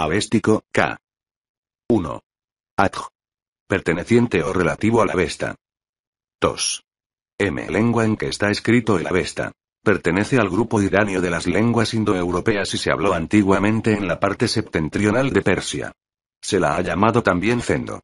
Avéstico, K. 1. Adj. Perteneciente o relativo a la vesta. 2. M. Lengua en que está escrito el avesta. Pertenece al grupo iranio de las lenguas indoeuropeas y se habló antiguamente en la parte septentrional de Persia. Se la ha llamado también Zendo.